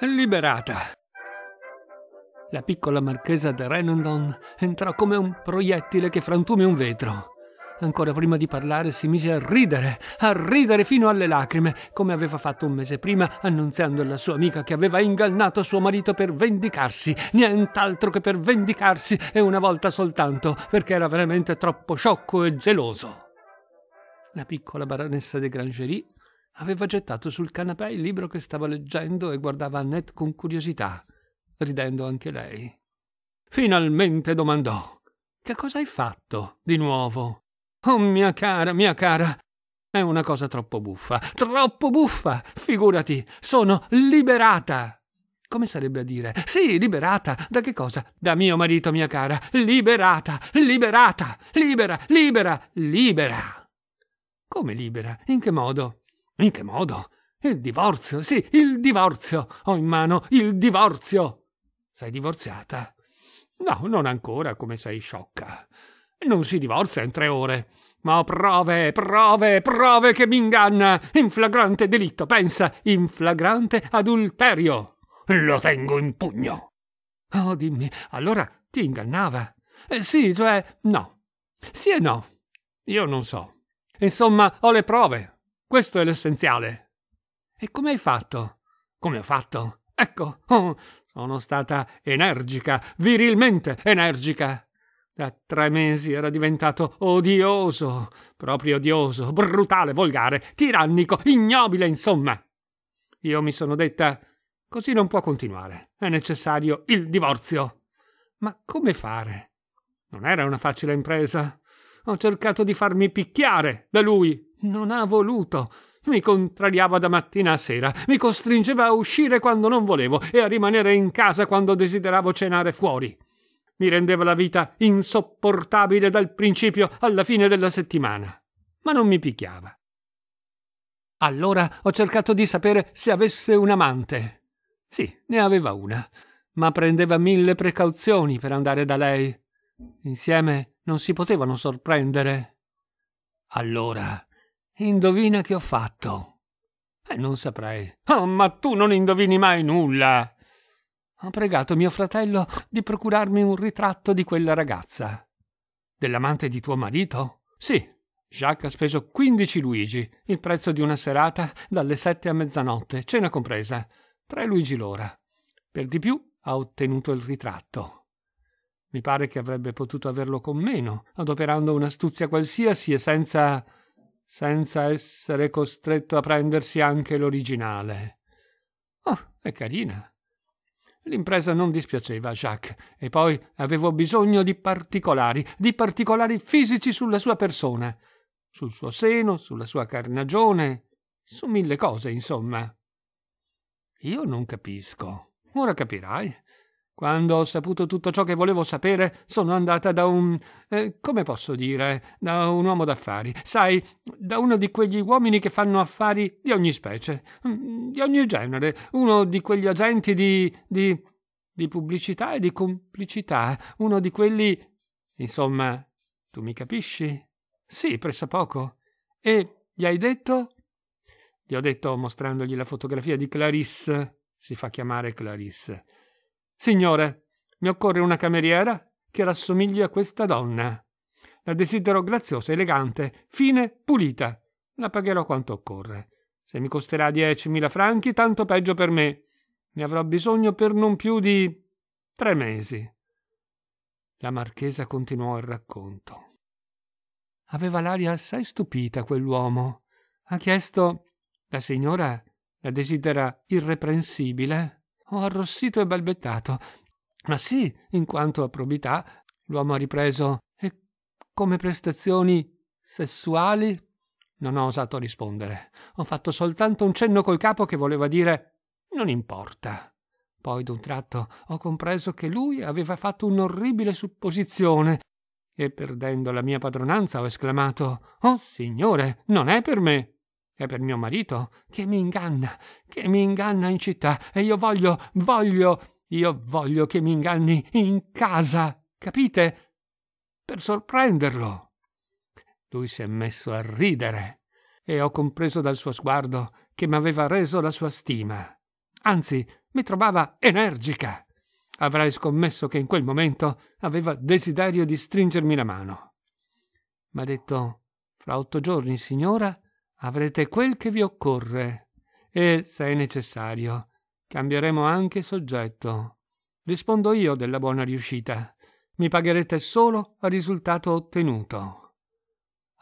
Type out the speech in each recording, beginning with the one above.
Liberata! La piccola marchesa de Renondon entrò come un proiettile che frantumi un vetro. Ancora prima di parlare si mise a ridere, a ridere fino alle lacrime, come aveva fatto un mese prima annunziando alla sua amica che aveva ingannato suo marito per vendicarsi, nient'altro che per vendicarsi e una volta soltanto, perché era veramente troppo sciocco e geloso. La piccola baronessa de Grangerie aveva gettato sul canapè il libro che stava leggendo e guardava Annette con curiosità, ridendo anche lei. Finalmente domandò: Che cosa hai fatto di nuovo? Oh, mia cara, mia cara, è una cosa troppo buffa, troppo buffa! Figurati, sono liberata! Come sarebbe a dire? Sì, liberata! Da che cosa? Da mio marito, mia cara! Liberata! Liberata! Libera! Libera! Libera! Come libera? In che modo? In che modo? Il divorzio, sì, il divorzio. Ho in mano il divorzio. Sei divorziata? No, non ancora, come sei sciocca. Non si divorzia in tre ore. Ma ho prove, prove, prove che mi inganna! In flagrante delitto, pensa, in flagrante adulterio! Lo tengo in pugno! Oh, dimmi, allora ti ingannava? Eh, sì, cioè, no. Sì e no. Io non so. Insomma, ho le prove, questo è l'essenziale. E come hai fatto? Come ho fatto? Ecco, oh, sono stata energica, virilmente energica. Da tre mesi era diventato odioso, proprio odioso, brutale, volgare, tirannico, ignobile, insomma. Io mi sono detta, così non può continuare, è necessario il divorzio. Ma come fare? Non era una facile impresa. Ho cercato di farmi picchiare da lui, non ha voluto. Mi contrariava da mattina a sera, mi costringeva a uscire quando non volevo e a rimanere in casa quando desideravo cenare fuori. Mi rendeva la vita insopportabile dal principio alla fine della settimana. Ma non mi picchiava. Allora ho cercato di sapere se avesse un amante. Sì, ne aveva una, ma prendeva mille precauzioni per andare da lei. Insieme non si potevano sorprendere. Allora Indovina che ho fatto. Eh, non saprei. Oh, ma tu non indovini mai nulla. Ho pregato mio fratello di procurarmi un ritratto di quella ragazza. Dell'amante di tuo marito? Sì. Jacques ha speso 15 Luigi, il prezzo di una serata dalle sette a mezzanotte, cena compresa. Tre Luigi l'ora. Per di più ha ottenuto il ritratto. Mi pare che avrebbe potuto averlo con meno, adoperando un'astuzia qualsiasi e senza senza essere costretto a prendersi anche l'originale. Oh, è carina. L'impresa non dispiaceva a Jacques e poi avevo bisogno di particolari, di particolari fisici sulla sua persona, sul suo seno, sulla sua carnagione, su mille cose, insomma. Io non capisco. Ora capirai. Quando ho saputo tutto ciò che volevo sapere, sono andata da un. Eh, come posso dire? Da un uomo d'affari. Sai, da uno di quegli uomini che fanno affari di ogni specie, mm, di ogni genere, uno di quegli agenti di. di. di pubblicità e di complicità, uno di quelli. insomma, tu mi capisci? Sì, pressappoco. E gli hai detto? Gli ho detto mostrandogli la fotografia di Clarisse. Si fa chiamare Clarisse. Signore, mi occorre una cameriera che rassomigli a questa donna. La desidero graziosa, elegante, fine, pulita. La pagherò quanto occorre. Se mi costerà diecimila franchi, tanto peggio per me. Ne avrò bisogno per non più di tre mesi. La marchesa continuò il racconto. Aveva l'aria assai stupita quell'uomo. Ha chiesto: La signora la desidera irreprensibile? Ho arrossito e balbettato. Ma sì, in quanto a probità, l'uomo ha ripreso. E come prestazioni sessuali? Non ho osato rispondere. Ho fatto soltanto un cenno col capo che voleva dire non importa. Poi d'un tratto ho compreso che lui aveva fatto un'orribile supposizione e perdendo la mia padronanza ho esclamato Oh signore, non è per me. È per mio marito che mi inganna, che mi inganna in città e io voglio, voglio, io voglio che mi inganni in casa, capite? Per sorprenderlo. Lui si è messo a ridere e ho compreso dal suo sguardo che mi aveva reso la sua stima. Anzi, mi trovava energica. Avrei scommesso che in quel momento aveva desiderio di stringermi la mano. M'ha detto, fra otto giorni, signora, Avrete quel che vi occorre e, se è necessario, cambieremo anche soggetto. Rispondo io della buona riuscita. Mi pagherete solo al risultato ottenuto.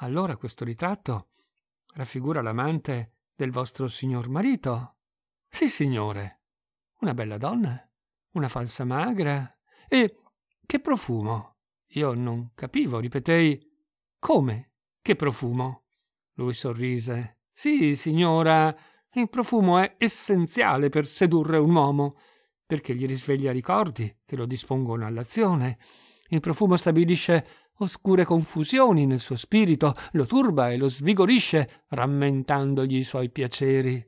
Allora questo ritratto raffigura l'amante del vostro signor marito? Sì, signore. Una bella donna? Una falsa magra? E che profumo? Io non capivo, ripetei. Come? Che profumo? Lui sorrise. Sì, signora, il profumo è essenziale per sedurre un uomo, perché gli risveglia ricordi che lo dispongono all'azione. Il profumo stabilisce oscure confusioni nel suo spirito, lo turba e lo svigorisce, rammentandogli i suoi piaceri.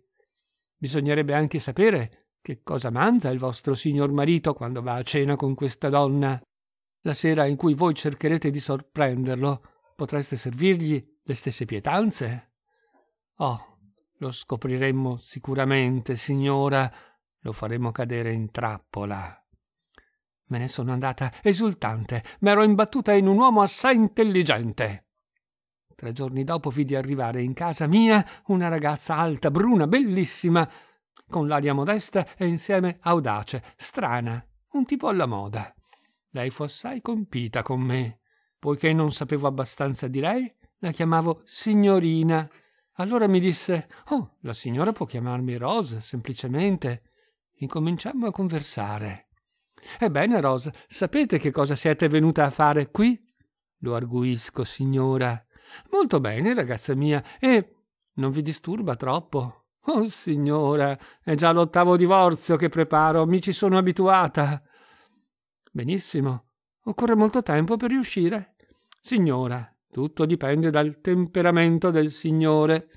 Bisognerebbe anche sapere che cosa mangia il vostro signor marito quando va a cena con questa donna. La sera in cui voi cercherete di sorprenderlo, potreste servirgli le stesse pietanze? Oh, lo scopriremmo sicuramente, signora, lo faremo cadere in trappola. Me ne sono andata esultante, m'ero imbattuta in un uomo assai intelligente. Tre giorni dopo vidi arrivare in casa mia una ragazza alta, bruna, bellissima, con l'aria modesta e insieme audace, strana, un tipo alla moda. Lei fu assai compita con me. Poiché non sapevo abbastanza di lei, la chiamavo signorina. Allora mi disse, oh, la signora può chiamarmi Rose, semplicemente. Incominciamo a conversare. Ebbene, Rose, sapete che cosa siete venuta a fare qui? Lo arguisco, signora. Molto bene, ragazza mia, e non vi disturba troppo. Oh, signora, è già l'ottavo divorzio che preparo, mi ci sono abituata. Benissimo, occorre molto tempo per riuscire. Signora, tutto dipende dal temperamento del Signore.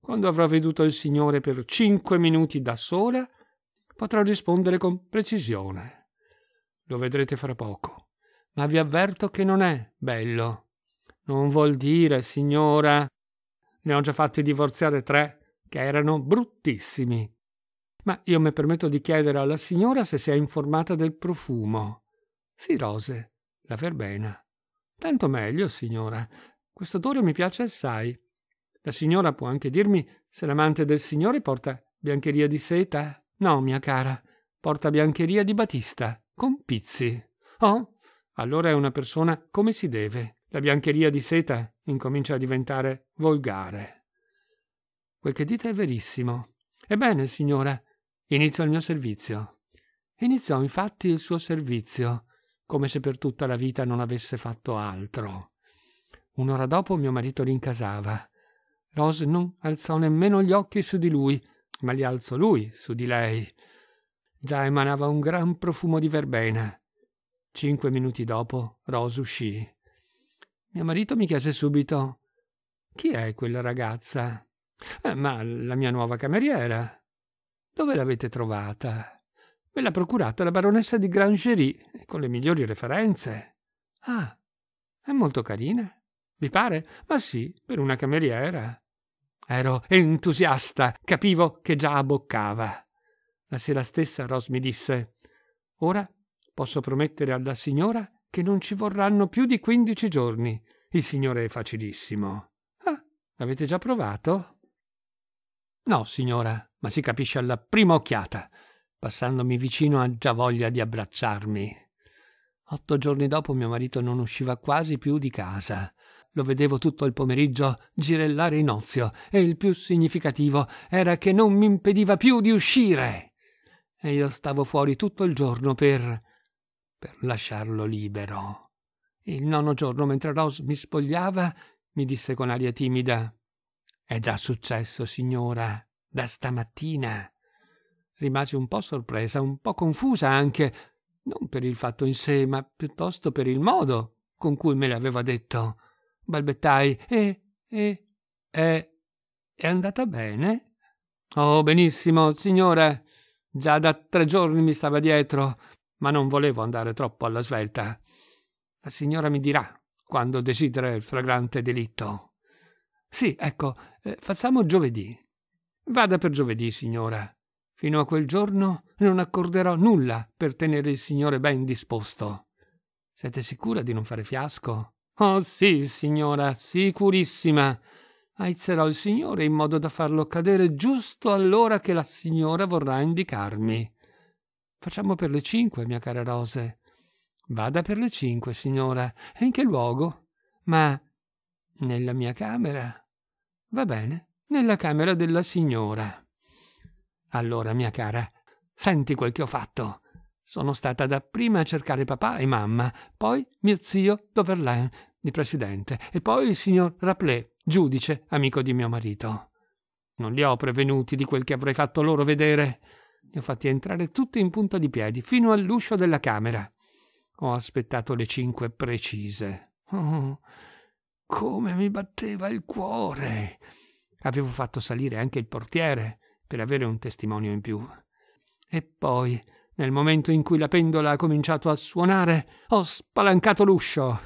Quando avrò veduto il Signore per cinque minuti da sola, potrò rispondere con precisione. Lo vedrete fra poco, ma vi avverto che non è bello. Non vuol dire, signora. Ne ho già fatti divorziare tre, che erano bruttissimi. Ma io mi permetto di chiedere alla signora se si è informata del profumo. Sì, Rose, la verbena. Tanto meglio, signora. Questo odore mi piace assai. La signora può anche dirmi se l'amante del signore porta biancheria di seta? No, mia cara, porta biancheria di batista, con pizzi. Oh, allora è una persona come si deve. La biancheria di seta incomincia a diventare volgare. Quel che dite è verissimo. Ebbene, signora, inizio il mio servizio. Iniziò infatti il suo servizio come se per tutta la vita non avesse fatto altro. Un'ora dopo mio marito rincasava. Rose non alzò nemmeno gli occhi su di lui, ma li alzò lui su di lei. Già emanava un gran profumo di verbena. Cinque minuti dopo Rose uscì. Mio marito mi chiese subito Chi è quella ragazza? Eh, ma la mia nuova cameriera. Dove l'avete trovata? Me l'ha procurata la baronessa di Grangerie, con le migliori referenze. Ah, è molto carina. Vi pare? Ma sì, per una cameriera. Ero entusiasta, capivo che già abboccava. La sera stessa Ros mi disse: Ora posso promettere alla signora che non ci vorranno più di quindici giorni. Il signore è facilissimo. Ah, avete già provato? No, signora, ma si capisce alla prima occhiata. Passandomi vicino ha già voglia di abbracciarmi. Otto giorni dopo mio marito non usciva quasi più di casa. Lo vedevo tutto il pomeriggio girellare in ozio e il più significativo era che non mi impediva più di uscire. E io stavo fuori tutto il giorno per... per lasciarlo libero. Il nono giorno, mentre Rose mi spogliava, mi disse con aria timida: È già successo, signora, da stamattina. Rimasi un po' sorpresa, un po' confusa anche, non per il fatto in sé, ma piuttosto per il modo con cui me l'aveva detto. Balbettai e e e è andata bene? Oh, benissimo, signore. Già da tre giorni mi stava dietro, ma non volevo andare troppo alla svelta. La signora mi dirà quando desidera il fragrante delitto. Sì, ecco, eh, facciamo giovedì. Vada per giovedì, signora. Fino a quel giorno non accorderò nulla per tenere il signore ben disposto. Siete sicura di non fare fiasco? Oh sì, signora, sicurissima. Aizzerò il signore in modo da farlo cadere giusto all'ora che la signora vorrà indicarmi. Facciamo per le cinque, mia cara Rose. Vada per le cinque, signora. E in che luogo? Ma nella mia camera. Va bene, nella camera della signora. Allora, mia cara, senti quel che ho fatto. Sono stata dapprima a cercare papà e mamma, poi mio zio Doverlain, il presidente, e poi il signor Raplé, giudice, amico di mio marito. Non li ho prevenuti di quel che avrei fatto loro vedere. Li ho fatti entrare tutti in punta di piedi, fino all'uscio della camera. Ho aspettato le cinque precise. Oh, come mi batteva il cuore! Avevo fatto salire anche il portiere per avere un testimonio in più. E poi, nel momento in cui la pendola ha cominciato a suonare, ho spalancato l'uscio.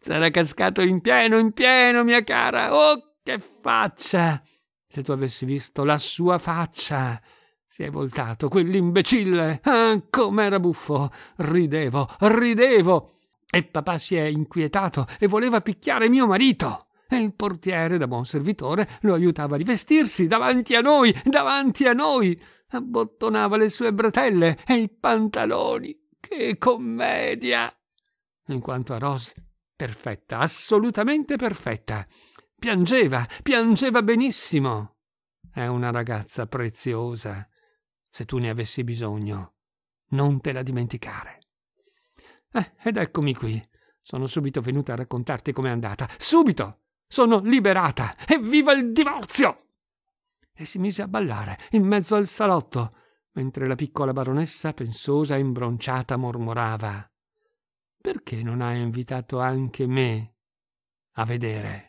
C'era cascato in pieno, in pieno, mia cara. Oh, che faccia! Se tu avessi visto la sua faccia. Si è voltato, quell'imbecille! Ah, com'era buffo! Ridevo, ridevo! E papà si è inquietato e voleva picchiare mio marito e il portiere, da buon servitore, lo aiutava a rivestirsi davanti a noi, davanti a noi, abbottonava le sue bretelle e i pantaloni. Che commedia! In quanto a Rose, perfetta, assolutamente perfetta. Piangeva, piangeva benissimo. È una ragazza preziosa. Se tu ne avessi bisogno, non te la dimenticare. Eh, ed eccomi qui. Sono subito venuta a raccontarti com'è andata. Subito! Sono liberata! Evviva il divorzio! E si mise a ballare in mezzo al salotto, mentre la piccola baronessa, pensosa e imbronciata, mormorava: Perché non hai invitato anche me a vedere?